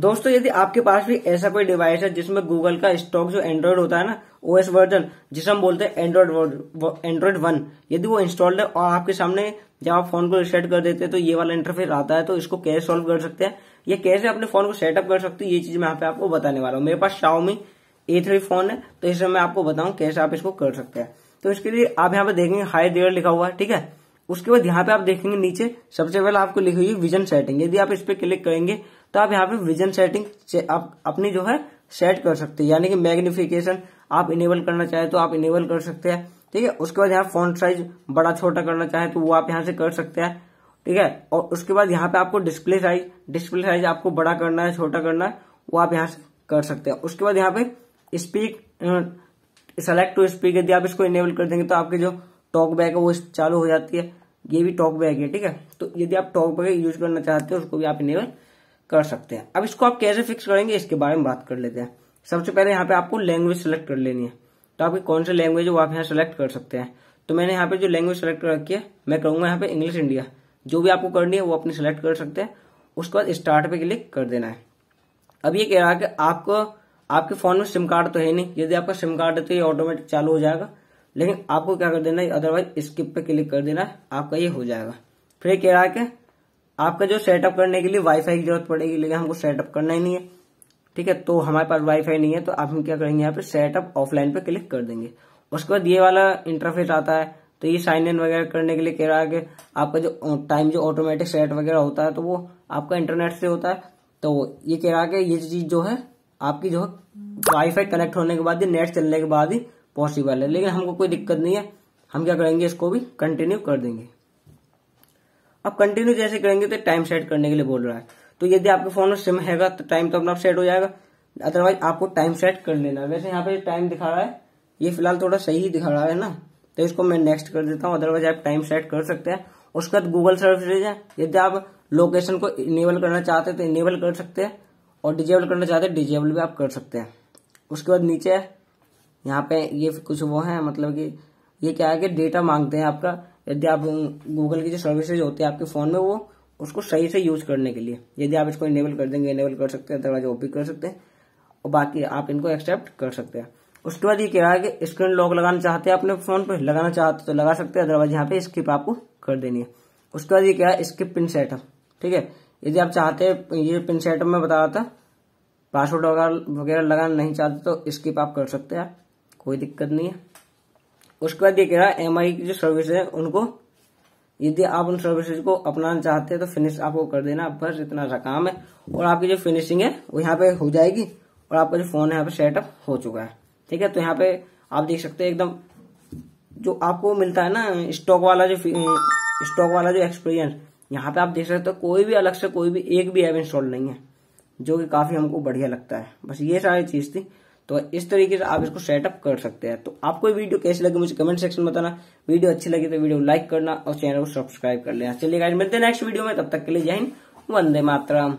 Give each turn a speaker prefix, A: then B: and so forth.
A: दोस्तों यदि आपके पास भी ऐसा कोई डिवाइस है जिसमें गूगल का स्टॉक जो एंड्रॉइड होता है ना ओएस वर्जन जिसे हम बोलते हैं एंड्रॉइड एंड्रॉइड वन यदि वो इंस्टॉल्ड है और आपके सामने जब आप फोन को रिसेट कर देते हैं तो ये वाला इंटरफेस आता है तो इसको कैसे सॉल्व कर सकते हैं या कैसे अपने फोन को सेटअप कर सकते हैं ये चीज मैं यहाँ पे आपको बताने वाला हूँ मेरे पास शाओमी ए थ्री फोन है तो इसमें मैं आपको बताऊँ कैसे आप इसको कर सकते हैं तो इसके लिए आप यहाँ पे देखेंगे हाई डेयर लिखा हुआ है ठीक है उसके बाद यहाँ पे आप देखेंगे नीचे सबसे पहले आपको लिखी हुई विजन सेटिंग यदि आप इस पर क्लिक करेंगे तो आप यहाँ पे विजन सेटिंग आप अपनी जो है सेट कर सकते हैं यानी कि मैग्निफिकेशन आप इनेबल करना चाहे तो आप इनेबल कर सकते हैं ठीक है उसके बाद यहाँ फॉन्ट साइज बड़ा छोटा करना चाहे तो वो आप यहाँ से कर सकते हैं ठीक है और उसके बाद यहाँ पे आपको डिस्प्ले साइज डिस्प्ले साइज आपको बड़ा करना है छोटा करना है वो आप यहाँ से कर सकते हैं उसके बाद यहाँ पे स्पीक सेलेक्ट टू स्पीक यदि आप इसको इनेबल कर देंगे तो आपके जो टॉक बैग है वो चालू हो जाती है ये भी टॉक बैग है ठीक है तो यदि आप टॉक बैग यूज करना चाहते हो उसको भी आप इनेबल कर सकते हैं अब इसको आप कैसे फिक्स करेंगे इसके बारे में बात कर लेते हैं सबसे पहले यहाँ पे आपको लैंग्वेज सेलेक्ट कर लेनी है तो आपकी कौन सी लैंग्वेज है वो आप यहाँ सेलेक्ट कर सकते हैं तो मैंने यहाँ पे जो लैंग्वेज सेलेक्ट कर रखी है मैं करूंगा यहाँ पे इंग्लिश इंडिया जो भी आपको करनी है वो अपनी सेलेक्ट कर सकते हैं उसके बाद स्टार्ट पे क्लिक कर देना है अब ये कह रहा है कि आपको आपके फोन में सिम कार्ड तो है नहीं यदि आपका सिम कार्ड है तो ये ऑटोमेटिक चालू हो जाएगा लेकिन आपको क्या कर देना है अदरवाइज स्किप पे क्लिक कर देना आपका ये हो जाएगा फिर कह रहा है कि आपका जो सेटअप करने के लिए वाईफाई की जरूरत पड़ेगी लेकिन हमको सेटअप करना ही नहीं है ठीक है तो हमारे पास वाईफाई नहीं है तो आप हम क्या करेंगे यहाँ पे सेटअप ऑफलाइन पे क्लिक कर देंगे उसके बाद ये वाला इंटरफेस आता है तो ये साइन इन वगैरह करने के लिए कह रहा है कि आपका जो टाइम जो ऑटोमेटिक सेट वगैरह होता है तो वो आपका इंटरनेट से होता है तो ये कह रहा है कि ये चीज जो है आपकी जो है वाईफाई कनेक्ट होने के बाद ही नेट चलने के बाद ही पॉसिबल है लेकिन हमको कोई दिक्कत नहीं है हम क्या करेंगे इसको भी कंटिन्यू कर देंगे अब कंटिन्यू जैसे करेंगे तो टाइम सेट करने के लिए बोल रहा है तो यदि आपके फोन में सिम है तो टाइम तो अपना सेट हो जाएगा अदरवाइज आपको टाइम सेट कर लेना वैसे यहाँ पे टाइम दिखा रहा है ये फिलहाल थोड़ा सही दिखा रहा है ना तो इसको मैं नेक्स्ट कर देता हूँ अदरवाइज आप टाइम सेट कर सकते हैं उसके बाद गूगल सर्विस यदि आप लोकेशन को इनेबल करना चाहते हैं तो इनेबल कर सकते हैं और डिजेबल करना चाहते हैं डिजेबल भी आप कर सकते हैं उसके बाद नीचे है यहाँ पे ये कुछ वो है मतलब कि ये क्या है कि डेटा मांगते हैं आपका यदि आप गूगल की जो सर्विसेज होती है आपके फ़ोन में वो उसको सही से यूज करने के लिए यदि आप इसको इनेबल कर देंगे इनेबल कर सकते हैं दरवाजा ओपी कर सकते हैं और बाकी आप इनको एक्सेप्ट कर सकते हैं उसके बाद ये कह रहा है कि स्क्रीन लॉक लगाना चाहते हैं अपने फ़ोन पर लगाना चाहते तो लगा सकते हैं अदरवाइज यहाँ पे स्किप आपको कर देनी है उसके बाद ये क्या है स्किप पिन सेटअप ठीक है यदि आप चाहते हैं ये पिन सेटअप में बता रहा था पासवर्ड वगैरह वगैरह लगाना नहीं चाहते तो स्किप आप कर सकते हैं कोई दिक्कत नहीं है उसके बाद ये कह रहा है एम की जो सर्विस है उनको यदि आप उन सर्विसेज को अपनाना चाहते हैं तो फिनिश आपको कर देना बस इतना सा काम है और आपकी जो फिनिशिंग है वो यहाँ पे हो जाएगी और आपका जो फोन है यहाँ पे सेटअप हो चुका है ठीक है तो यहाँ पे आप देख सकते हैं एकदम जो आपको मिलता है ना स्टॉक वाला जो स्टॉक वाला जो एक्सपीरियंस यहाँ पे आप देख सकते हो कोई भी अलग से कोई भी एक भी ऐप इंस्टॉल नहीं है जो कि काफी हमको बढ़िया लगता है बस ये सारी चीज थी तो इस तरीके से आप इसको सेटअप कर सकते हैं तो आपको वीडियो कैसी लगी मुझे कमेंट सेक्शन में बताना वीडियो अच्छी लगी तो वीडियो लाइक करना और चैनल को सब्सक्राइब कर लेना चलिए मिलते हैं नेक्स्ट वीडियो में तब तक के लिए जय हिंद वंदे मातरम